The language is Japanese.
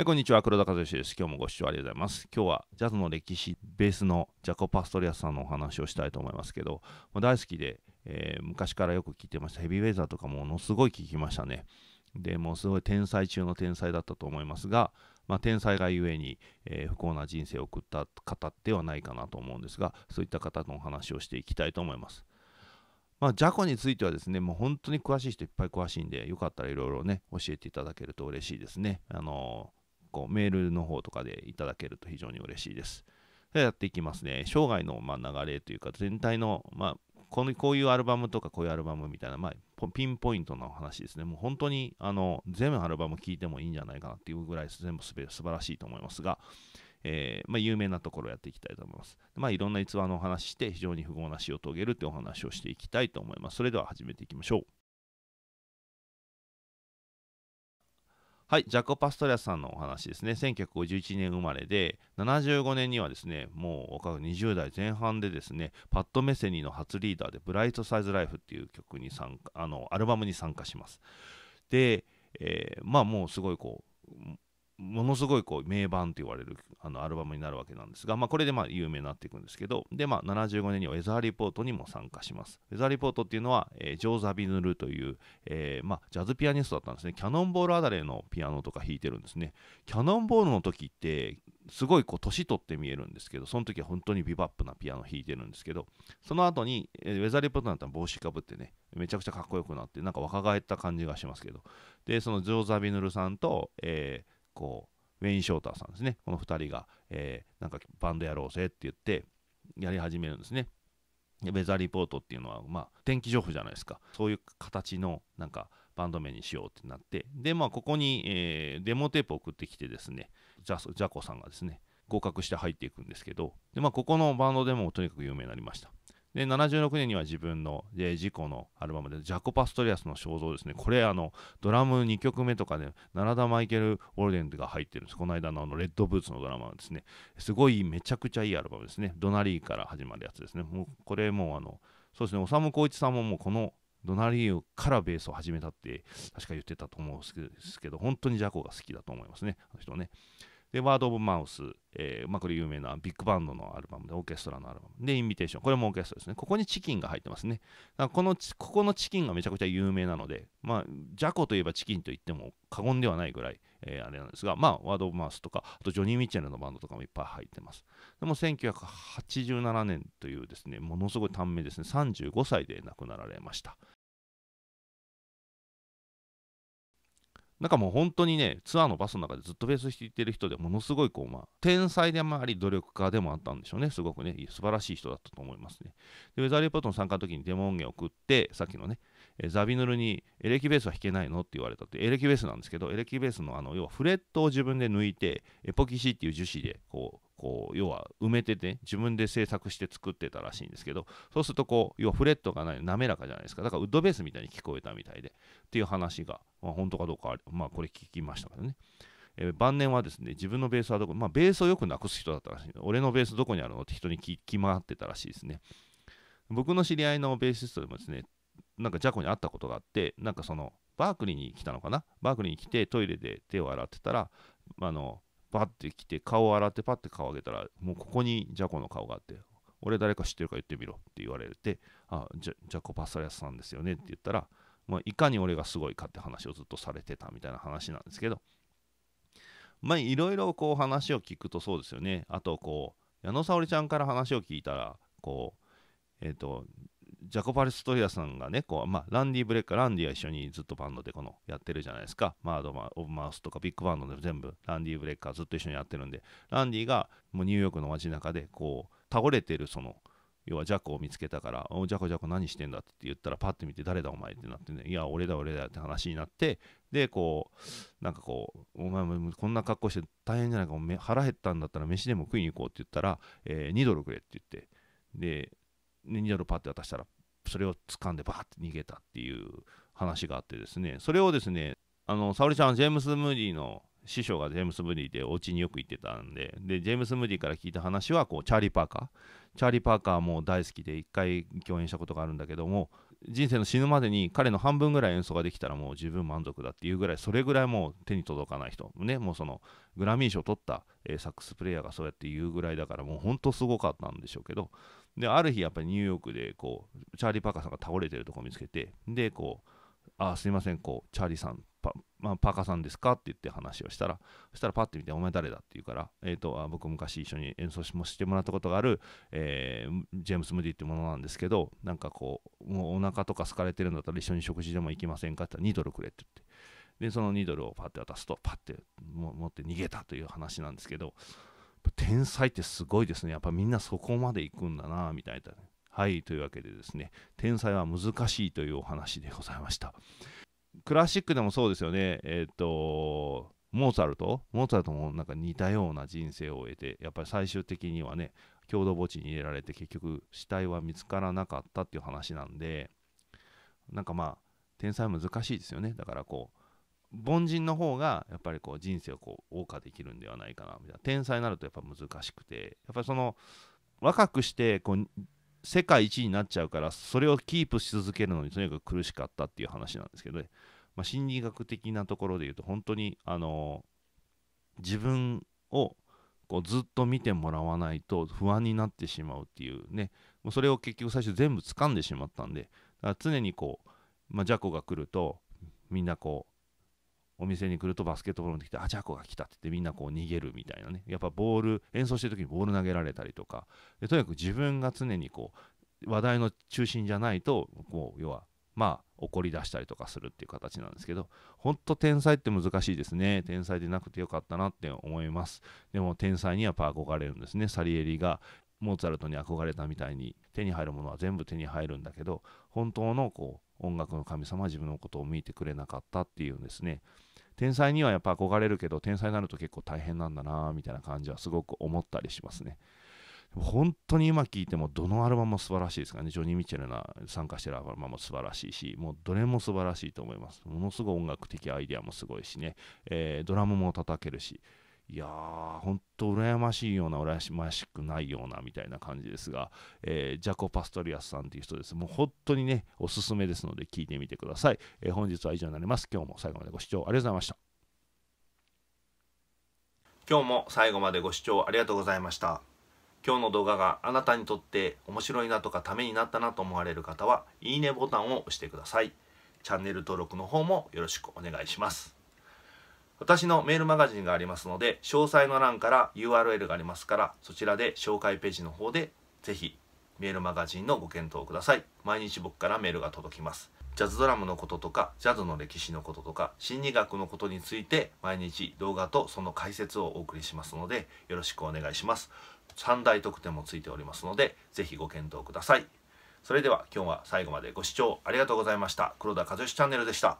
えこんにちは、黒田和義です。今日もご視聴ありがとうございます。今日はジャズの歴史ベースのジャコ・パストリアスさんのお話をしたいと思いますけど、まあ、大好きで、えー、昔からよく聞いてました。ヘビーウェザーとかものすごい聞きましたね。でもうすごい天才中の天才だったと思いますが、まあ、天才がゆえに、えー、不幸な人生を送った方ではないかなと思うんですが、そういった方のお話をしていきたいと思います。まあ、ジャコについてはですね、もう本当に詳しい人いっぱい詳しいんで、よかったらいろいろね、教えていただけると嬉しいですね。あのーこうメールの方とかでいただけると非常に嬉しいです。でやっていきますね。生涯のま流れというか、全体の、まあ、このこういうアルバムとかこういうアルバムみたいな、まあ、ピンポイントの話ですね。もう本当にあの全アルバム聴いてもいいんじゃないかなっていうぐらい全部すべ素晴らしいと思いますが、えー、まあ、有名なところをやっていきたいと思います。まあ、いろんな逸話のお話して非常に不合な死を遂げるというお話をしていきたいと思います。それでは始めていきましょう。はい、ジャコ・パストリアスさんのお話ですね、1951年生まれで、75年にはですね、もう若く20代前半でですね、パッド・メセニーの初リーダーで、ブライト・サイズ・ライフっていう曲に参加あのアルバムに参加します。で、えー、まあもうすごいこう、ものすごいこう名盤と言われるあのアルバムになるわけなんですが、まあ、これでまあ有名になっていくんですけどで、まあ、75年にはウェザーリポートにも参加しますウェザーリポートっていうのは、えー、ジョー・ザビヌルという、えー、まあ、ジャズピアニストだったんですねキャノンボールアダレのピアノとか弾いてるんですねキャノンボールの時ってすごいこう年取って見えるんですけどその時は本当にビバップなピアノ弾いてるんですけどその後に、えー、ウェザーリポートになったら帽子かぶってねめちゃくちゃかっこよくなってなんか若返った感じがしますけどでそのジョー・ザビヌルさんと、えーこうウェイン・ショーターさんですねこの2人が、えー、なんかバンドやろうぜって言ってやり始めるんですねウェザーリポートっていうのは、まあ、天気情報じゃないですかそういう形のなんかバンド名にしようってなってでまあここに、えー、デモテープを送ってきてですねジャジャコさんがですね合格して入っていくんですけどで、まあ、ここのバンドでもとにかく有名になりましたで76年には自分の、自己のアルバムでジャコ・パストリアスの肖像ですねこれあのドラム2曲目とかで、ね、ナラダ・マイケル・オルデンが入ってるんですこの間のあのレッドブーツのドラマですねすごいめちゃくちゃいいアルバムですねドナリーから始まるやつですねもうこれもうあのそうですね修浩一さんももうこのドナリーからベースを始めたって確か言ってたと思うんですけど本当にジャコが好きだと思いますねあの人ねで、ワード・オブ・マウス、えー、まあ、これ有名なビッグバンドのアルバムで、オーケストラのアルバム。で、インビテーション。これもオーケストラですね。ここにチキンが入ってますね。だこの、ここのチキンがめちゃくちゃ有名なので、まあ、ジャコといえばチキンと言っても過言ではないぐらい、えー、あれなんですが、まあ、ワード・オブ・マウスとか、あとジョニー・ミッチェルのバンドとかもいっぱい入ってます。でも、1987年というですね、ものすごい短命ですね、35歳で亡くなられました。なんかもう本当にね、ツアーのバスの中でずっとベースしていってる人でものすごいこう、まあ、天才でもあり、努力家でもあったんでしょうね。すごくね、素晴らしい人だったと思いますね。で、ウェザーリポートの参加の時にデモ音源を送って、さっきのね、えザビヌルにエレキベースは弾けないのって言われたってエレキベースなんですけどエレキベースのあの要はフレットを自分で抜いてエポキシっていう樹脂でこうこう要は埋めてて自分で制作して作ってたらしいんですけどそうするとこう要はフレットがない滑らかじゃないですかだからウッドベースみたいに聞こえたみたいでっていう話が、まあ、本当かどうかまあこれ聞きましたからね。えー、晩年はですね自分のベースはどこ、まあ、ベースをよくなくす人だったらしい俺のベースどこにあるのって人に聞き回ってたらしいですね僕の知り合いのベーシストでもですねなんかジャコに会ったことがあってなんかそのバークリーに来たのかなバークリーに来てトイレで手を洗ってたらあのパッて来て顔を洗ってパッて顔を上げたらもうここにジャコの顔があって俺誰か知ってるか言ってみろって言われてあじゃジャコパサリアスさんですよねって言ったら、まあ、いかに俺がすごいかって話をずっとされてたみたいな話なんですけどまあいろいろこう話を聞くとそうですよねあとこう矢野沙織ちゃんから話を聞いたらこうえっ、ー、とジャコパル・ストリアさんがね、こうまあ、ランディ・ブレッカー、ランディは一緒にずっとバンドでこのやってるじゃないですか、マード・オブ・マウスとかビッグバンドで全部、ランディ・ブレッカーずっと一緒にやってるんで、ランディがもうニューヨークの街中でこう倒れてるその要はジャコを見つけたから「おジャコジャコ何してんだ」って言ったらパッて見て「誰だお前」ってなってね「いや俺だ俺だ」って話になってでこうなんかこう「お前もこんな格好して大変じゃないか腹減ったんだったら飯でも食いに行こう」って言ったら「えー、2ドルくれ」って言ってで2ドルパッて渡したらそれを掴んでバーって逃げたっていう話があってですねそれをですねあの沙織ちゃんジェームス・ムーディの師匠がジェームス・ムーディでお家によく行ってたんででジェームス・ムーディから聞いた話はこうチャーリー・パーカーチャーリー・パーカーも大好きで1回共演したことがあるんだけども人生の死ぬまでに彼の半分ぐらい演奏ができたらもう十分満足だっていうぐらいそれぐらいもう手に届かない人ねもうそのグラミー賞を取った、サックスプレーヤーがそうやって言うぐらいだからもうほんとすごかったんでしょうけどである日やっぱりニューヨークでこうチャーリー・パーカーさんが倒れてるとこ見つけてでこう「あすいませんこうチャーリーさんパ,、まあ、パーカーさんですか?」って言って話をしたらそしたらパッて見て「お前誰だ?」って言うから「えーと、あ僕昔一緒に演奏しもしてもらったことがある、えー、ジェームス・ムディってものなんですけどなんかこうもうお腹とかかれてるんだったら一緒に食事でも行きませんか?」って言ったら「2ドルくれ」って言って。でその2ドルをパッて渡すとパッて持って逃げたという話なんですけど天才ってすごいですね。やっぱみんなそこまで行くんだな、みたいな。はい、というわけでですね、天才は難しいというお話でございました。クラシックでもそうですよね、えっ、ー、と、モーツァルト、モーツァルトもなんか似たような人生を終えて、やっぱり最終的にはね、共同墓地に入れられて、結局死体は見つからなかったっていう話なんで、なんかまあ、天才難しいですよね。だからこう、凡人の方がやっぱりこう人生をこう謳歌できるんではないかなみたいな天才になるとやっぱ難しくてやっぱりその若くしてこう世界一になっちゃうからそれをキープし続けるのにとにかく苦しかったっていう話なんですけど、ね、まあ、心理学的なところで言うと本当にあの自分をこうずっと見てもらわないと不安になってしまうっていうねもうそれを結局最初全部掴んでしまったんでだから常にこう、まあ、ジャコが来るとみんなこうお店に来るとバスケットボールに来てあじゃこが来たって言ってみんなこう逃げるみたいなねやっぱボール演奏してる時にボール投げられたりとかでとにかく自分が常にこう話題の中心じゃないとこう要はまあ怒り出したりとかするっていう形なんですけど、ほんと天才って難しいですね。天才でなくてよかったなって思います。でも天才にはやっぱ憧れるんですね。サリエリがモーツァルトに憧れたみたいに手に入るものは全部手に入るんだけど、本当のこう音楽の神様は自分のことを見てくれなかったっていうんですね。天才にはやっぱ憧れるけど天才になると結構大変なんだなみたいな感じはすごく思ったりしますね本当に今聴いてもどのアルバムも素晴らしいですかねジョニー・ミッチェルが参加してるアルバムも素晴らしいしもうどれも素晴らしいと思いますものすごい音楽的アイデアもすごいしね、えー、ドラムも叩けるしいやー、本当羨ましいような、羨ましくないようなみたいな感じですが、えー、ジャコ・パストリアスさんという人です。もう本当にね、おすすめですので、聞いてみてください。えー、本日は以上になります。今日も最後までご視聴ありがとうございました。今日も最後までご視聴ありがとうございました。今日の動画があなたにとって面白いなとかためになったなと思われる方は、いいねボタンを押してください。チャンネル登録の方もよろしくお願いします。私のメールマガジンがありますので詳細の欄から URL がありますからそちらで紹介ページの方でぜひメールマガジンのご検討ください毎日僕からメールが届きますジャズドラムのこととかジャズの歴史のこととか心理学のことについて毎日動画とその解説をお送りしますのでよろしくお願いします3大特典もついておりますのでぜひご検討くださいそれでは今日は最後までご視聴ありがとうございました黒田和義チャンネルでした